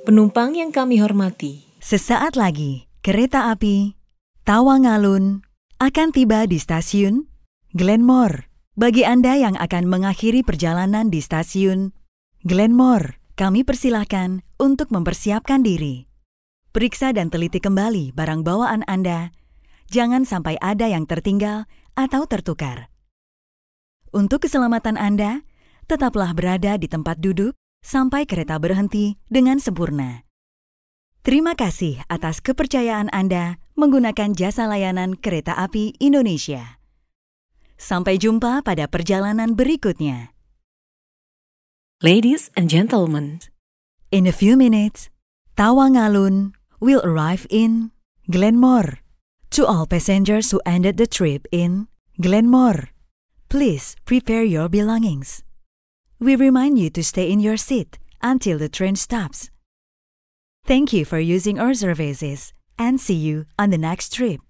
Penumpang yang kami hormati, sesaat lagi kereta api Tawangalun akan tiba di stasiun Glenmore. Bagi Anda yang akan mengakhiri perjalanan di stasiun Glenmore, kami persilahkan untuk mempersiapkan diri. Periksa dan teliti kembali barang bawaan Anda. Jangan sampai ada yang tertinggal atau tertukar. Untuk keselamatan Anda, tetaplah berada di tempat duduk sampai kereta berhenti dengan sempurna. Terima kasih atas kepercayaan Anda menggunakan jasa layanan kereta api Indonesia. Sampai jumpa pada perjalanan berikutnya. Ladies and gentlemen, in a few minutes, Tawangalun will arrive in Glenmore. To all passengers who ended the trip in Glenmore, please prepare your belongings. we remind you to stay in your seat until the train stops. Thank you for using our services and see you on the next trip.